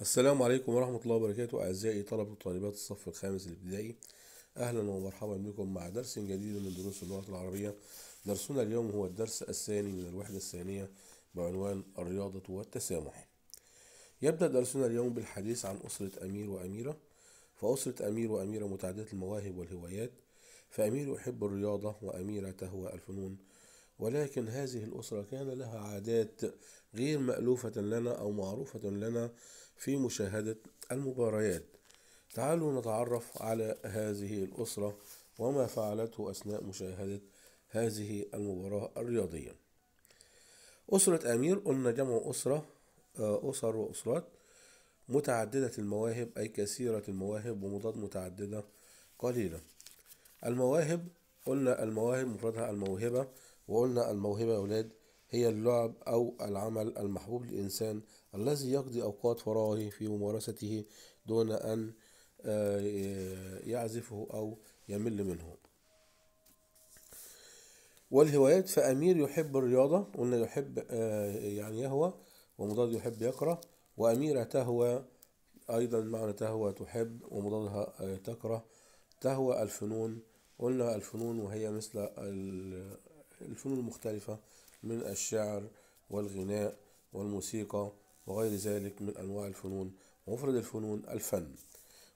السلام عليكم ورحمة الله وبركاته أعزائي طلبة وطالبات الصف الخامس الابتدائي أهلا ومرحبا بكم مع درس جديد من دروس اللغة العربية درسنا اليوم هو الدرس الثاني من الوحدة الثانية بعنوان الرياضة والتسامح يبدأ درسنا اليوم بالحديث عن أسرة أمير وأميرة فأسرة أمير وأميرة متعددة المواهب والهوايات فأمير يحب الرياضة وأميرة تهوى الفنون ولكن هذه الأسرة كان لها عادات غير مألوفة لنا أو معروفة لنا في مشاهدة المباريات تعالوا نتعرف على هذه الأسرة وما فعلته أثناء مشاهدة هذه المباراة الرياضية أسرة أمير قلنا جمع أسرة آه، أسر وأسرات متعددة المواهب أي كثيرة المواهب ومضاد متعددة قليلة المواهب قلنا المواهب مفردها الموهبة وقلنا الموهبة أولاد هي اللعب أو العمل المحبوب للإنسان الذي يقضي أوقات فراغه في ممارسته دون أن آه، يعزفه أو يمل منه والهوايات فأمير يحب الرياضة قلنا يحب آه، يعني يهوى ومضاد يحب يكره وأميرة تهوى أيضا معنى تهوى تحب ومضادها آه، تكره تهوى الفنون قلنا الفنون وهي مثل الفنون المختلفة من الشعر والغناء والموسيقى وغير ذلك من أنواع الفنون ومفرد الفنون الفن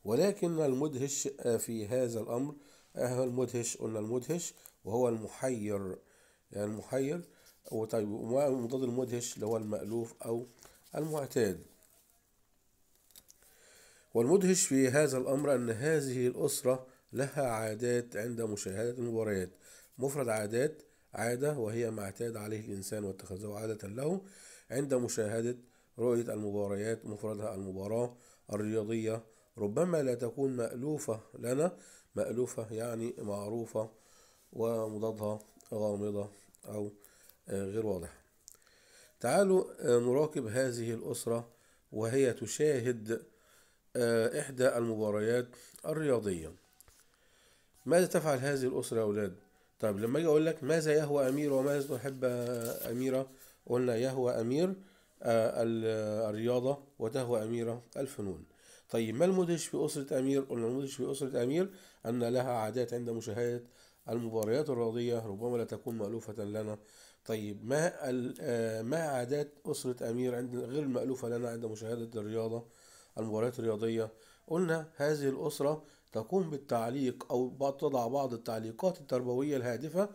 ولكن المدهش في هذا الأمر أهل المدهش قلنا المدهش وهو المحير يعني المحير وطيب ومضاد المدهش اللي هو المألوف أو المعتاد والمدهش في هذا الأمر أن هذه الأسرة لها عادات عند مشاهدة المباريات مفرد عادات عادة وهي ما اعتاد عليه الإنسان واتخذه عادة له عند مشاهدة رؤية المباريات مفردها المباراة الرياضية ربما لا تكون مألوفة لنا مألوفة يعني معروفة ومضادها غامضة أو آه، غير واضحة تعالوا آه، نراقب هذه الأسرة وهي تشاهد آه، إحدى المباريات الرياضية ماذا تفعل هذه الأسرة يا أولاد؟ طيب لما اجي اقول لك ماذا يهوى امير وماذا تحب اميره قلنا يهوى امير آه، الرياضه وتهوى اميره الفنون طيب ما المدهش في اسره امير قلنا المدهش في اسره امير ان لها عادات عند مشاهده المباريات الرياضيه ربما لا تكون مالوفه لنا طيب ما آه، ما عادات اسره امير عند غير مالوفه لنا عند مشاهده الرياضه المباريات الرياضيه قلنا هذه الاسره تقوم بالتعليق أو تضع بعض التعليقات التربوية الهادفة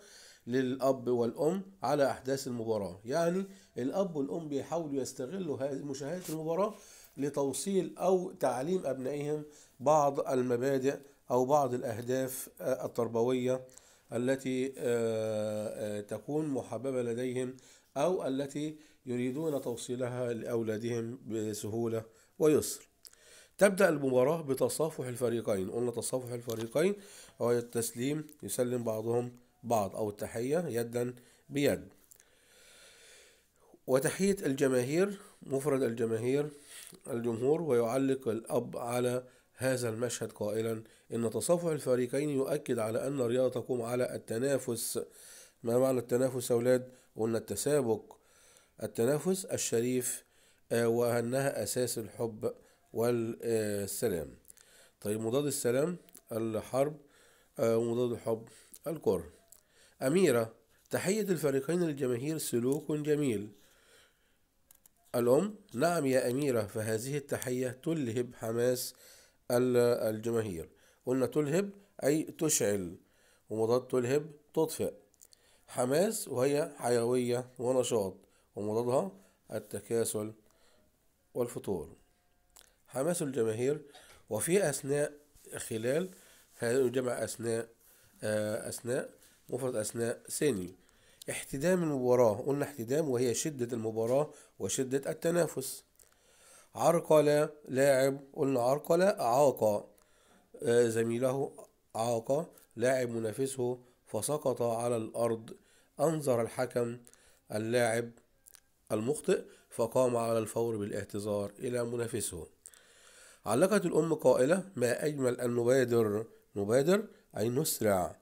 للأب والأم على أحداث المباراة يعني الأب والأم بيحاولوا يستغلوا مشاهدة المباراة لتوصيل أو تعليم أبنائهم بعض المبادئ أو بعض الأهداف آه، التربوية التي آه، آه، تكون محببة لديهم أو التي يريدون توصيلها لأولادهم بسهولة ويسر تبدأ المباراة بتصافح الفريقين قلنا تصافح الفريقين هو التسليم يسلم بعضهم بعض أو التحية يدا بيد وتحية الجماهير مفرد الجماهير الجمهور ويعلق الأب على هذا المشهد قائلا إن تصافح الفريقين يؤكد على أن الرياضة تقوم على التنافس ما معنى التنافس يا أولاد؟ قلنا التسابق التنافس الشريف آه، وأنها أساس الحب والسلام طيب مضاد السلام الحرب آه، ومضاد الحب الكره أميرة تحية الفريقين للجماهير سلوك جميل الأم نعم يا أميرة فهذه التحية تلهب حماس الجماهير قلنا تلهب أي تشعل ومضاد تلهب تطفئ حماس وهي حيوية ونشاط ومضادها التكاسل والفطور حماس الجماهير وفي أثناء خلال هذا يجمع أثناء آه، أثناء مفرد أثناء ثاني احتدام المباراة قلنا احتدام وهي شدة المباراة وشدة التنافس عرقلة لاعب قلنا عرقلة عاق آه، زميله عاق لاعب منافسه فسقط على الأرض أنظر الحكم اللاعب المخطئ فقام على الفور بالاعتذار إلى منافسه علقت الأم قائلة ما أجمل أن نبادر نبادر أي نسرع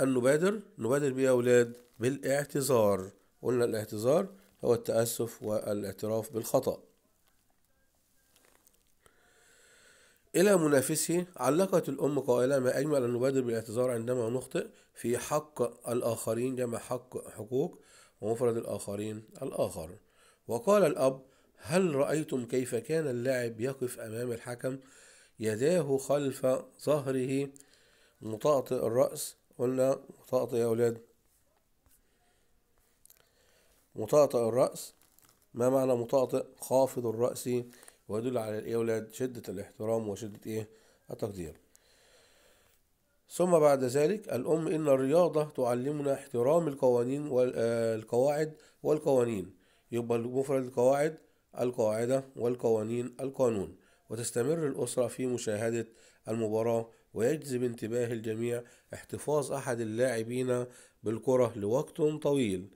أن نبادر نبادر بيه يا أولاد بالاعتذار قلنا الاعتذار هو التأسف والاعتراف بالخطأ إلى منافسه علقت الأم قائلة ما أجمل أن نبادر بالاعتذار عندما نخطئ في حق الآخرين جمع حق حقوق ومفرد الآخرين الآخر وقال الأب هل رأيتم كيف كان اللاعب يقف أمام الحكم يداه خلف ظهره مطاطئ الرأس قلنا مطاطئ يا أولاد مطاطئ الرأس ما معنى مطاطئ خافض الرأس ويدل على ايه أولاد شدة الاحترام وشدة ايه التقدير ثم بعد ذلك الأم إن الرياضة تعلمنا احترام القوانين والقواعد آه، والقوانين يبقى المفرد القواعد القاعدة والقوانين القانون وتستمر الأسرة في مشاهدة المباراة ويجذب انتباه الجميع احتفاظ أحد اللاعبين بالكرة لوقت طويل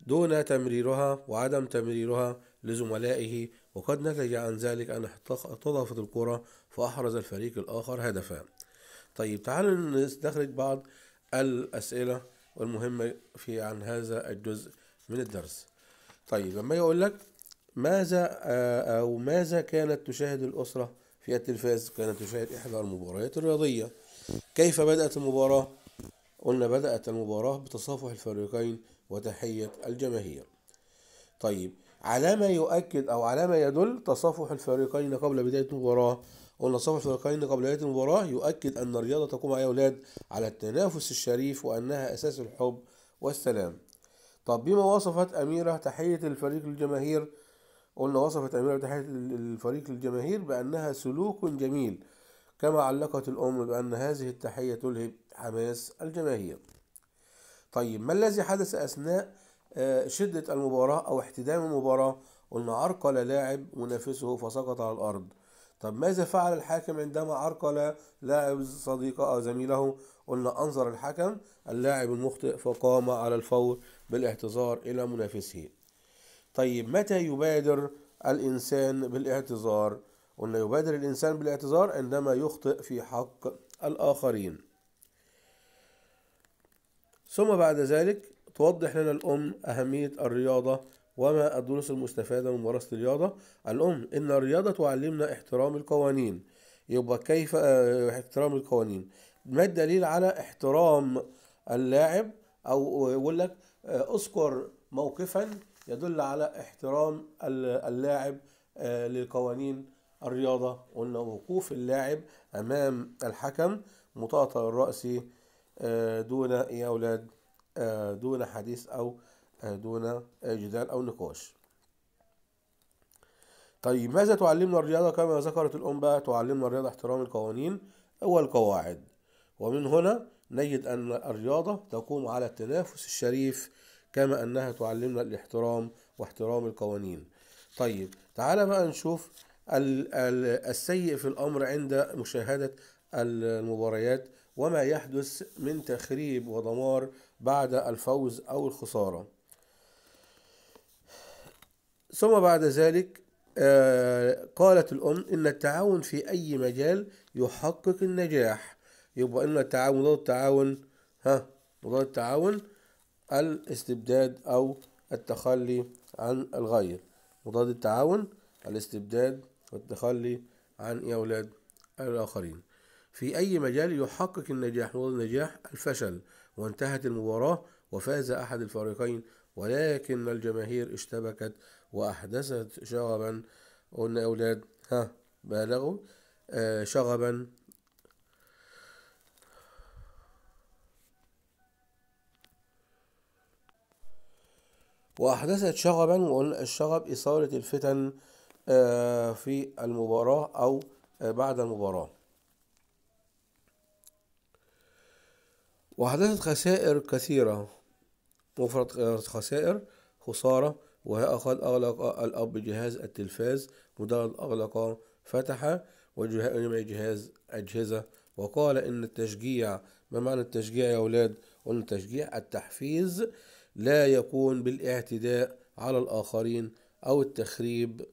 دون تمريرها وعدم تمريرها لزملائه وقد نتج عن ذلك أن احتضفت الكرة فأحرز الفريق الآخر هدفا طيب تعالوا نستخرج بعض الأسئلة المهمة في عن هذا الجزء من الدرس طيب لما يقول لك ماذا آه، أو ماذا كانت تشاهد الأسرة في التلفاز كانت تشاهد إحدى المباريات الرياضية كيف بدأت المباراة قلنا بدأت المباراة بتصافح الفريقين وتحية الجماهير طيب على ما يؤكد أو على ما يدل تصافح الفريقين قبل بداية المباراة قلنا تصافح الفريقين قبل بداية المباراة يؤكد أن الرياضة تقوم يا أولاد على التنافس الشريف وأنها أساس الحب والسلام طب بما وصفت أميرة تحية الفريق للجماهير قلنا وصفت أميرة تحية الفريق للجماهير بأنها سلوك جميل كما علقت الأم بأن هذه التحية تلهب حماس الجماهير طيب ما الذي حدث أثناء آه، شدة المباراة أو احتدام المباراة قلنا عرقل لاعب منافسه فسقط على الأرض طب ماذا فعل الحاكم عندما عرقل لاعب صديقه آه، أو زميله قلنا أنظر الحكم اللاعب المخطئ فقام على الفور بالاعتذار إلى منافسه طيب متى يبادر الإنسان بالاعتذار قلنا يبادر الإنسان بالاعتذار عندما يخطئ في حق الآخرين ثم بعد ذلك توضح لنا الأم أهمية الرياضة وما الدروس المستفادة من ممارسة الرياضة الأم إن الرياضة تعلمنا احترام القوانين يبقى كيف آه، احترام القوانين ما الدليل على احترام اللاعب أو يقول لك آه، اذكر موقفا يدل على احترام اللاعب آه، لقوانين الرياضة قلنا وقوف اللاعب أمام الحكم مطاطا الرأس آه، دون يا أولاد آه، دون حديث أو دون جدال أو نقاش طيب ماذا تعلمنا الرياضة كما ذكرت الأم تعلمنا الرياضة احترام القوانين والقواعد ومن هنا نجد أن الرياضة تقوم على التنافس الشريف كما أنها تعلمنا الاحترام واحترام القوانين طيب تعالى بقى نشوف السيء في الأمر عند مشاهدة المباريات وما يحدث من تخريب ودمار بعد الفوز أو الخسارة ثم بعد ذلك آه، قالت الأم إن التعاون في أي مجال يحقق النجاح يبقى إن التعاون مضاد التعاون ها مضاد التعاون الاستبداد أو التخلي عن الغير مضاد التعاون الاستبداد والتخلي عن يا أولاد الآخرين في أي مجال يحقق النجاح مضاد النجاح الفشل وانتهت المباراة وفاز أحد الفريقين ولكن الجماهير اشتبكت وأحدثت شغبا قلنا أولاد ها بالغوا آه، شغبا وأحدثت شغبا وقلنا الشغب إثارة الفتن آه، في المباراة أو آه، بعد المباراة وحدثت خسائر كثيرة وفرت خسائر خسارة وهي أخذ أغلق الأب جهاز التلفاز مدرد أغلق فتح وجميع جهاز أجهزة وقال إن التشجيع ما معنى التشجيع يا أولاد؟ قلنا التشجيع التحفيز لا يكون بالاعتداء على الآخرين أو التخريب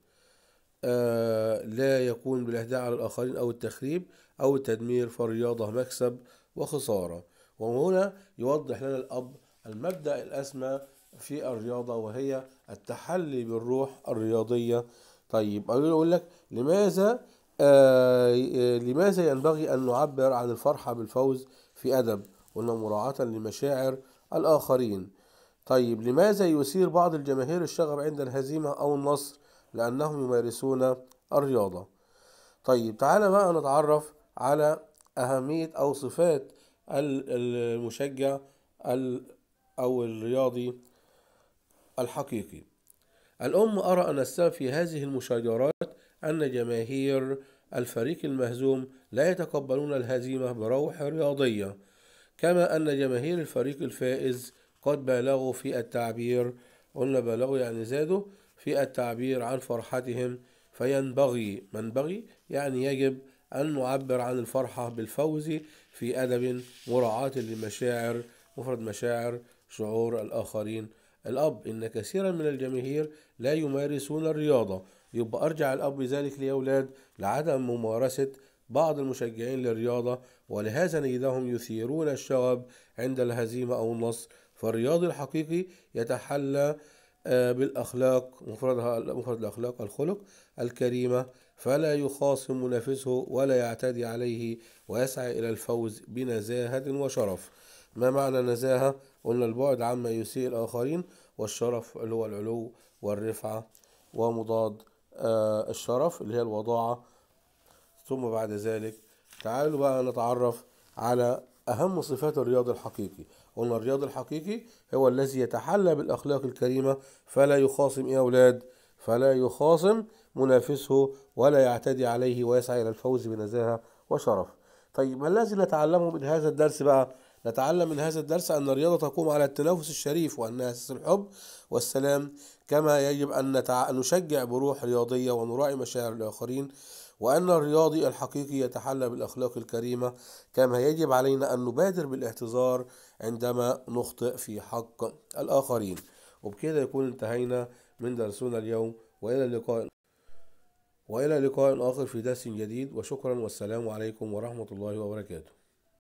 آه، لا يكون بالاعتداء على الآخرين أو التخريب أو التدمير فالرياضة مكسب وخسارة وهنا يوضح لنا الأب المبدأ الأسمى في الرياضة وهي التحلي بالروح الرياضية طيب أقول لك لماذا آه لماذا ينبغي أن نعبر عن الفرحة بالفوز في أدب قلنا مراعاة لمشاعر الآخرين طيب لماذا يثير بعض الجماهير الشغب عند الهزيمة أو النصر لأنهم يمارسون الرياضة طيب تعالى بقى نتعرف على أهمية أو صفات المشجع أو الرياضي الحقيقي الأم أرى أن السبب في هذه المشاجرات أن جماهير الفريق المهزوم لا يتقبلون الهزيمة بروح رياضية كما أن جماهير الفريق الفائز قد بالغوا في التعبير قلنا بالغوا يعني زادوا في التعبير عن فرحتهم فينبغي منبغي يعني يجب أن نعبر عن الفرحة بالفوز في أدب مراعاة لمشاعر مفرد مشاعر شعور الآخرين الأب إن كثيرا من الجماهير لا يمارسون الرياضة يبقى أرجع الأب بذلك لأولاد لعدم ممارسة بعض المشجعين للرياضة ولهذا نجدهم يثيرون الشغب عند الهزيمة أو النصر فالرياضي الحقيقي يتحلى آه، بالأخلاق مفردها مفرد الأخلاق الخلق الكريمة فلا يخاصم منافسه ولا يعتدي عليه ويسعى إلى الفوز بنزاهة وشرف ما معنى نزاهة؟ قلنا البعد عما يسيء الآخرين والشرف اللي هو العلو والرفعة ومضاد آه، الشرف اللي هي الوضاعة ثم بعد ذلك تعالوا بقى نتعرف على أهم صفات الرياضي الحقيقي قلنا الرياضي الحقيقي هو الذي يتحلى بالأخلاق الكريمة فلا يخاصم يا أولاد فلا يخاصم منافسه ولا يعتدي عليه ويسعى إلى الفوز بنزاهة وشرف طيب ما الذي نتعلمه من هذا الدرس بقى نتعلم من هذا الدرس أن الرياضة تقوم على التنافس الشريف وأنها أساس الحب والسلام كما يجب أن نتع... نشجع بروح رياضية ونراعي مشاعر الآخرين وأن الرياضي الحقيقي يتحلى بالأخلاق الكريمة كما يجب علينا أن نبادر بالاعتذار عندما نخطئ في حق الآخرين وبكده يكون انتهينا من درسنا اليوم وإلى اللقاء وإلى لقاء آخر في درس جديد وشكرا والسلام عليكم ورحمة الله وبركاته